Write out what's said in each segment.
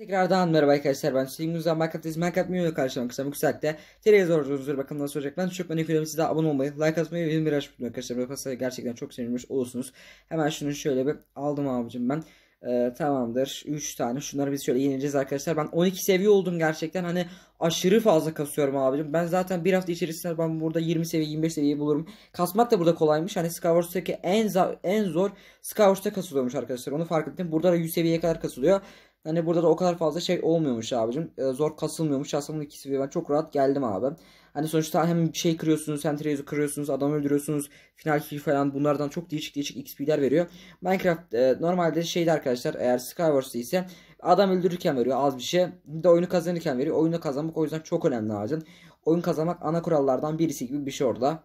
Tekrardan merhaba arkadaşlar ben Hüseyin Güzel Minecraft'teyiz Minecraft Mio'yla karşılamak istedim bu güzellikle Televizyon zorunuzdur bakın nasıl olacak ben çok merak ediyorum size abone olmayı like atmayı ve bildirimleri açmayı arkadaşlar bu pasta gerçekten çok sevinmiş olursunuz Hemen şunu şöyle bir aldım abicim ben ee, tamamdır 3 tane şunları biz şöyle yenileceğiz arkadaşlar ben 12 seviye oldum gerçekten hani aşırı fazla kasıyorum abicim ben zaten bir hafta içerisinde ben burada 20 seviye 25 seviye bulurum kasmak da burada kolaymış hani Skywars'taki en, en zor Skywars'ta kasılıyormuş arkadaşlar onu fark ettim burada da 100 seviyeye kadar kasılıyor Hani burada da o kadar fazla şey olmuyormuş abicim. Ee, zor kasılmıyormuş. Aslında iki seviyeye ben çok rahat geldim abi. Hani sonuçta hem bir şey kırıyorsunuz hem Trezor kırıyorsunuz adamı öldürüyorsunuz final kill falan bunlardan çok değişik değişik XP'ler veriyor. Minecraft e, normalde şeyde arkadaşlar eğer Skywars'ta ise adam öldürürken veriyor az bir şey. Bir de oyunu kazanırken veriyor. Oyunu kazanmak o yüzden çok önemli ağacın. Oyun kazanmak ana kurallardan birisi gibi bir şey orada.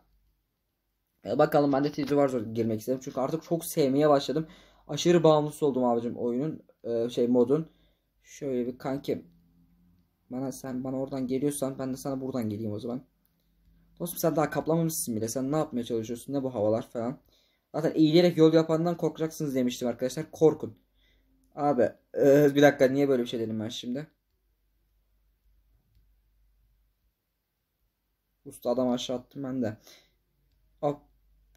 E, bakalım ben de Trezor Warzone girmek istedim. Çünkü artık çok sevmeye başladım. Aşırı bağımlısı oldum abicim oyunun e, şey modun. Şöyle bir kanki Bana sen bana oradan geliyorsan ben de sana buradan geleyim o zaman. Dostum sen daha kaplamamışsın bile. Sen ne yapmaya çalışıyorsun? Ne bu havalar falan. Zaten eğilerek yol yapandan korkacaksınız demiştim arkadaşlar. Korkun. Abi e, bir dakika niye böyle bir şey dedim ben şimdi? Usta adam aşağı attım ben de. Hop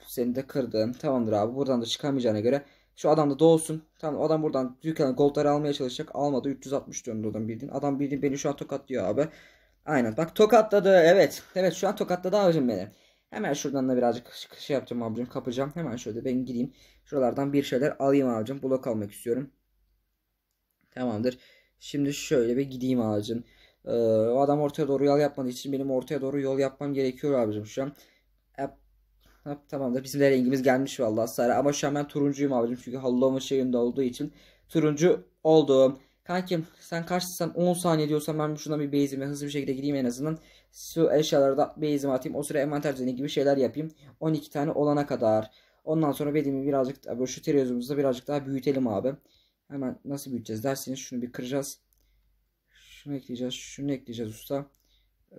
seni de kırdım. Tamamdır abi buradan da çıkamayacağına göre şu adam da doğsun. Tamam adam buradan Dükkan'ın goldları almaya çalışacak. Almadı. 360 döndü oradan bildiğin. Adam bildiğin beni şu an tokatlıyor abi. Aynen. Bak tokatladı. Evet. Evet şu an tokatladı abicim beni. Hemen şuradan da birazcık şey yapacağım abicim. Kapacağım. Hemen şöyle ben gideyim. Şuralardan bir şeyler alayım abicim. Blok almak istiyorum. Tamamdır. Şimdi şöyle bir gideyim abicim. Ee, adam ortaya doğru yol yapmadığı için benim ortaya doğru yol yapmam gerekiyor abicim şu an. Ha, tamam da bizim de rengimiz gelmiş vallahi sarı. Ama şu an ben turuncuyum abicim. Çünkü Halloween şeyimde olduğu için turuncu oldum. Kankim sen kaçsan 10 saniye diyorsan ben şuna bir base'ime hızlı bir şekilde gireyim en azından. Şu eşyaları da base'ime atayım. O süre envanter düzeni gibi şeyler yapayım. 12 tane olana kadar. Ondan sonra dediğimi birazcık daha, şu teryozumuzu da birazcık daha büyütelim abi. Hemen nasıl büyüteceğiz derseniz şunu bir kıracağız. Şunu ekleyeceğiz. Şunu ekleyeceğiz usta.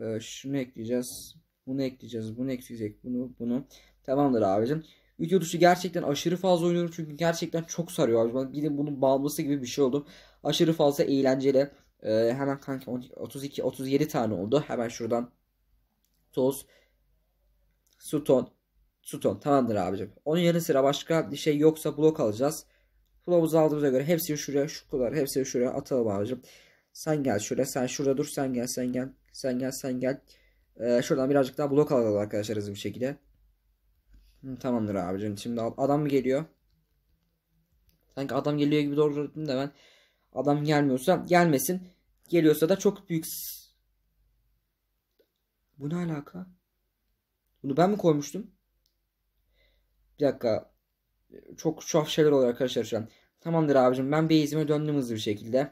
Ee, şunu ekleyeceğiz. Bunu ekleyeceğiz. Bunu ekleyecek. Bunu bunu. Tamamdır abicim. Video dışı gerçekten aşırı fazla oynuyorum çünkü gerçekten çok sarıyor abicim. Bak bir de bunun bağımlısı gibi bir şey oldum. Aşırı fazla eğlenceli. Ee, hemen kanka 32 37 tane oldu. Hemen şuradan Toz Stone Stone tamamdır abicim. Onun yanı sıra başka bir şey yoksa blok alacağız. Blokumuzu aldığımıza göre hepsini şuraya şu kadar hepsini şuraya atalım abicim. Sen gel şuraya sen şurada dur sen gel sen gel sen gel sen gel. Ee, şuradan birazcık daha blok alalım arkadaşlar hızlı bir şekilde tamamdır abicim. Şimdi adam mı geliyor? Sanki adam geliyor gibi doğru dedim de ben. Adam gelmiyorsa gelmesin. Geliyorsa da çok büyük... Bu ne alaka? Bunu ben mi koymuştum? Bir dakika. Çok şaf şeyler oluyor arkadaşlar şu an. Tamamdır abicim ben base'ime döndüm hızlı bir şekilde.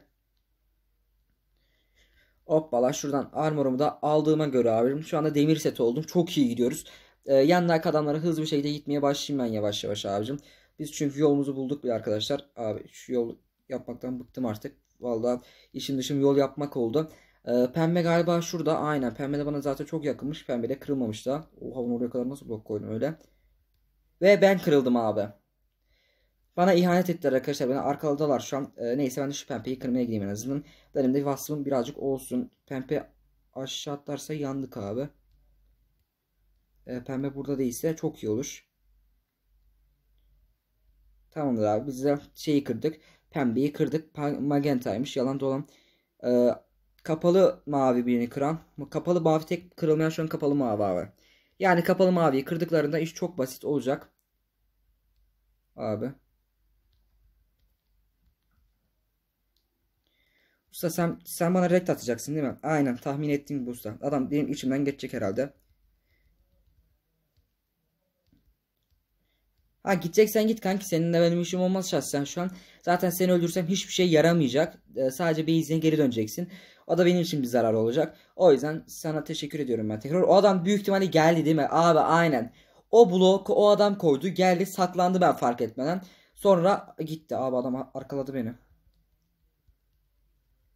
Hoppala şuradan armorumu da aldığıma göre abicim şu anda demir seti oldum. Çok iyi gidiyoruz e, ee, yanındaki adamlara hızlı bir şekilde gitmeye başlayayım ben yavaş yavaş abicim. Biz çünkü yolumuzu bulduk bir arkadaşlar. Abi şu yol yapmaktan bıktım artık. Valla işim dışım yol yapmak oldu. E, pembe galiba şurada. Aynen pembe de bana zaten çok yakınmış. Pembe de kırılmamış da. Oha bunu oraya kadar nasıl blok koydum öyle. Ve ben kırıldım abi. Bana ihanet ettiler arkadaşlar. Beni arkaladılar şu an. E, neyse ben de şu pembeyi kırmaya gideyim en azından. Benim de vasfım birazcık olsun. Pembe aşağı atlarsa yandık abi. Ee, pembe burada değilse çok iyi olur. Tamamdır abi. Biz de şeyi kırdık. Pembeyi kırdık. Magentaymış. Yalan dolan. E, kapalı mavi birini kıran. Kapalı mavi tek kırılmayan şu an kapalı mavi abi. Yani kapalı maviyi kırdıklarında iş çok basit olacak. Abi. Usta sen, sen bana rekt atacaksın değil mi? Aynen tahmin ettiğim bu usta. Adam benim içimden geçecek herhalde. Ha gideceksen git kanki seninle benim işim olmaz şahsen şu an. Zaten seni öldürsem hiçbir şey yaramayacak. Ee, sadece izin geri döneceksin. O da benim için bir zarar olacak. O yüzden sana teşekkür ediyorum ben tekrar. O adam büyük ihtimalle geldi değil mi? Abi aynen. O blok o adam koydu. Geldi saklandı ben fark etmeden. Sonra gitti abi adam arkaladı beni.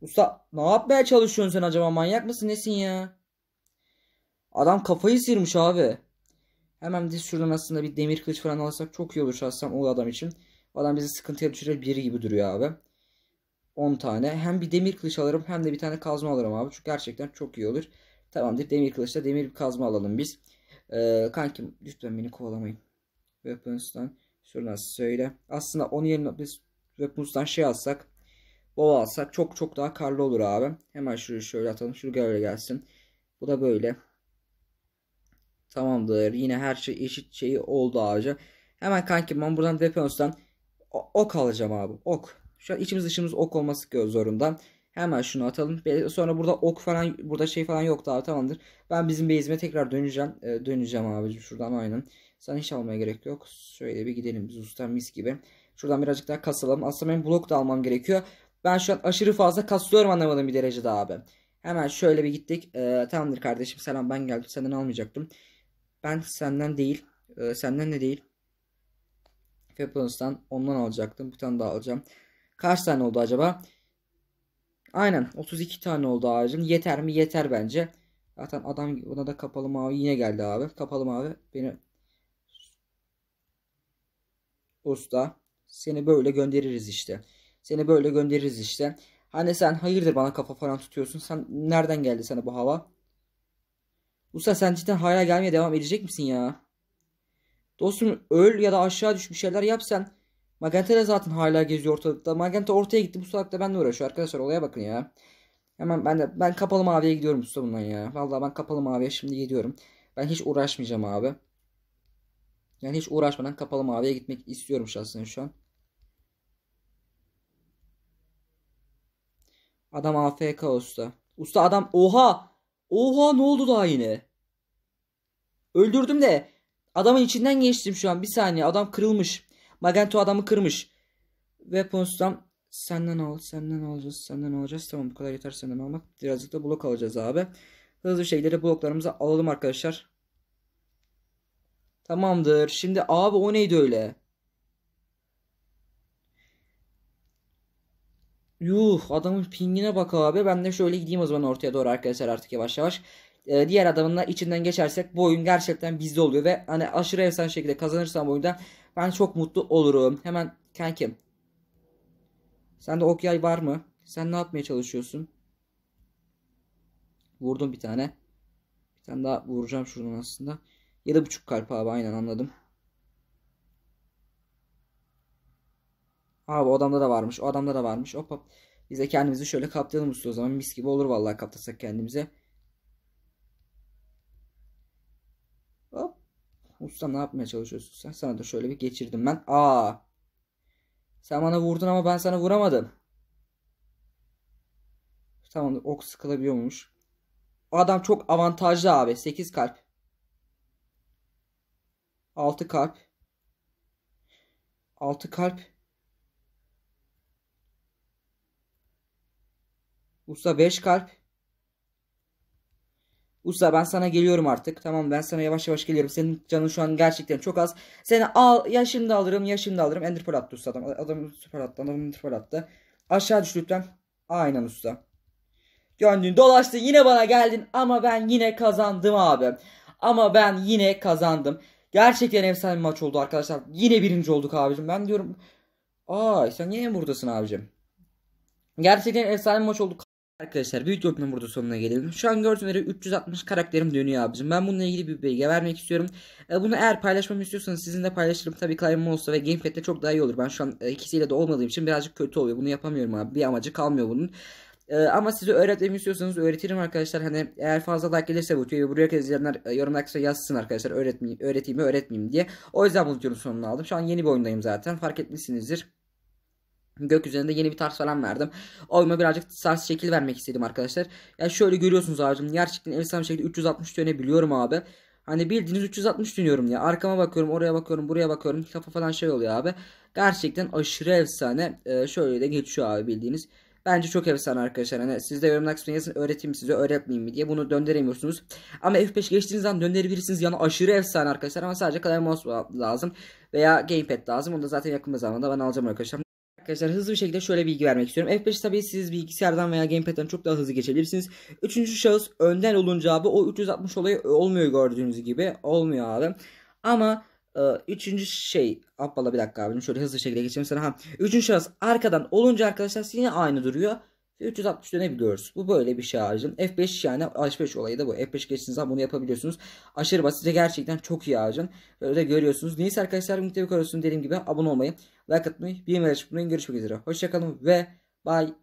Usta ne yapmaya çalışıyorsun sen acaba manyak mısın nesin ya? Adam kafayı sıyırmış abi. Hemen diz şuradan aslında bir demir kılıç falan alsak çok iyi olur şahsen o adam için. O adam bizi sıkıntıya düşürecek biri gibi duruyor abi. 10 tane. Hem bir demir kılıç alırım hem de bir tane kazma alırım abi. Çünkü gerçekten çok iyi olur. Tamamdır demir kılıçla demir bir kazma alalım biz. Ee, kankim lütfen beni kovalamayın. Weapons'tan şuradan söyle. Aslında onun yerine biz Weapons'tan şey alsak. Bol alsak çok çok daha karlı olur abi. Hemen şurayı şöyle atalım. Şu böyle gelsin. Bu da böyle. Tamamdır. Yine her şey eşit şeyi oldu ağaca. Hemen kanki ben buradan Weapons'tan ok alacağım abi. Ok. Şu an içimiz dışımız ok olması zorunda. Hemen şunu atalım. Sonra burada ok falan burada şey falan yoktu abi tamamdır. Ben bizim base'ime tekrar döneceğim. Ee, döneceğim abicim şuradan aynen. sen hiç almaya gerek yok. Şöyle bir gidelim biz usta mis gibi. Şuradan birazcık daha kasalım. Aslında benim blok da almam gerekiyor. Ben şu an aşırı fazla kaslıyorum anlamadım bir derecede abi. Hemen şöyle bir gittik. Ee, tamamdır kardeşim selam ben geldim senden almayacaktım. Ben senden değil, e, senden de değil. Fabulons'tan ondan alacaktım. Bir tane daha alacağım. Kaç tane oldu acaba? Aynen 32 tane oldu ağacın. Yeter mi? Yeter bence. Zaten adam ona da kapalı mavi yine geldi abi. Kapalı mavi beni usta seni böyle göndeririz işte. Seni böyle göndeririz işte. Hani sen hayırdır bana kafa falan tutuyorsun. Sen nereden geldi sana bu hava? Usta sen cidden hala gelmeye devam edecek misin ya? Dostum öl ya da aşağı düş bir şeyler yap sen. Magenta da zaten hala geziyor ortalıkta. Magenta ortaya gitti bu ben benle uğraşıyor arkadaşlar olaya bakın ya. Hemen ben de ben kapalı maviye gidiyorum usta bundan ya. Vallahi ben kapalı maviye şimdi gidiyorum. Ben hiç uğraşmayacağım abi. Yani hiç uğraşmadan kapalı maviye gitmek istiyorum şahsen şu an. Adam AFK usta. Usta adam oha Oha ne oldu daha yine? Öldürdüm de adamın içinden geçtim şu an. Bir saniye adam kırılmış. Magento adamı kırmış. Weapons'tan senden al, senden alacağız, senden alacağız. Tamam bu kadar yeter senden almak. Birazcık da blok alacağız abi. Hızlı şeyleri bloklarımıza alalım arkadaşlar. Tamamdır. Şimdi abi o neydi öyle? Yuh adamın pingine bak abi. Ben de şöyle gideyim o zaman ortaya doğru arkadaşlar artık yavaş yavaş. Ee, diğer adamın da içinden geçersek bu oyun gerçekten bizde oluyor. Ve hani aşırı efsane şekilde kazanırsam bu oyunda ben çok mutlu olurum. Hemen kankim. Sende ok yay var mı? Sen ne yapmaya çalışıyorsun? Vurdum bir tane. Bir tane daha vuracağım şuradan aslında. 7.5 kalp abi aynen anladım. Abi o adamda da varmış. O adamda da varmış. Hop hop. Biz de kendimizi şöyle kaptayalım usta o zaman. Mis gibi olur vallahi kaptasak kendimize. Hop. Usta ne yapmaya çalışıyorsun sen? Sana da şöyle bir geçirdim ben. Aa. Sen bana vurdun ama ben sana vuramadım. Tamam ok sıkılabiliyormuş. O adam çok avantajlı abi. 8 kalp. 6 kalp. 6 kalp. Usta 5 kalp. Usta ben sana geliyorum artık. Tamam ben sana yavaş yavaş geliyorum. Senin canın şu an gerçekten çok az. Seni al ya şimdi alırım ya şimdi alırım. Ender pearl attı usta adam. Adam süper attı. Adam ender attı. Aşağı düş lütfen. Aynen usta. Döndün dolaştın yine bana geldin ama ben yine kazandım abi. Ama ben yine kazandım. Gerçekten efsane bir maç oldu arkadaşlar. Yine birinci olduk abicim. Ben diyorum. ay sen niye buradasın abicim. Gerçekten efsane bir maç oldu. Arkadaşlar bu videomun burada sonuna gelelim. Şu an gördüğünüz üzere 360 karakterim dönüyor abicim. Ben bununla ilgili bir bilgi vermek istiyorum. E, bunu eğer paylaşmamı istiyorsanız sizinle paylaşırım. Tabii Climb'ım olsa ve Gamepad'de çok daha iyi olur. Ben şu an e, ikisiyle de olmadığım için birazcık kötü oluyor. Bunu yapamıyorum abi. Bir amacı kalmıyor bunun. E, ama size öğretmemi istiyorsanız öğretirim arkadaşlar. Hani eğer fazla like gelirse bu videoyu buraya kadar izleyenler e, kısa yazsın arkadaşlar. Öğretmeyeyim, öğreteyim mi öğretmeyeyim diye. O yüzden bu videonun sonuna aldım. Şu an yeni bir oyundayım zaten. Fark etmişsinizdir. Gök üzerinde yeni bir tarz falan verdim. Oyma birazcık tarz şekil vermek istedim arkadaşlar. Ya yani şöyle görüyorsunuz ağacım. Gerçekten efsane şekilde 360 biliyorum abi. Hani bildiğiniz 360 dönüyorum ya. Arkama bakıyorum, oraya bakıyorum, buraya bakıyorum. Kafa falan şey oluyor abi. Gerçekten aşırı efsane. Ee, şöyle de geçiyor abi bildiğiniz. Bence çok efsane arkadaşlar. Hani siz de yorumlar kısmına yazın öğreteyim size öğretmeyeyim mi diye bunu döndüremiyorsunuz. Ama F5 geçtiğiniz zaman döndürebilirsiniz. Yani aşırı efsane arkadaşlar ama sadece klavye mouse lazım. Veya gamepad lazım. Onu da zaten yakın bir zamanda ben alacağım arkadaşlar arkadaşlar hızlı bir şekilde şöyle bilgi vermek istiyorum. F5 tabii siz bilgisayardan veya gamepad'den çok daha hızlı geçebilirsiniz. Üçüncü şahıs önden olunca abi o 360 olayı olmuyor gördüğünüz gibi. Olmuyor abi. Ama e, üçüncü şey abla bir dakika abi şöyle hızlı şekilde geçelim sana. Ha, üçüncü şahıs arkadan olunca arkadaşlar yine aynı duruyor. 360 dönebiliyoruz. Bu böyle bir şey aracın. F5 yani H5 olayı da bu. F5 geçtiğiniz zaman bunu yapabiliyorsunuz. Aşırı basitçe gerçekten çok iyi aracın. Böyle görüyorsunuz. Neyse arkadaşlar bu videoyu Dediğim gibi abone olmayı, like atmayı, bilmeyi açmayı. Görüşmek üzere. Hoşçakalın ve bye.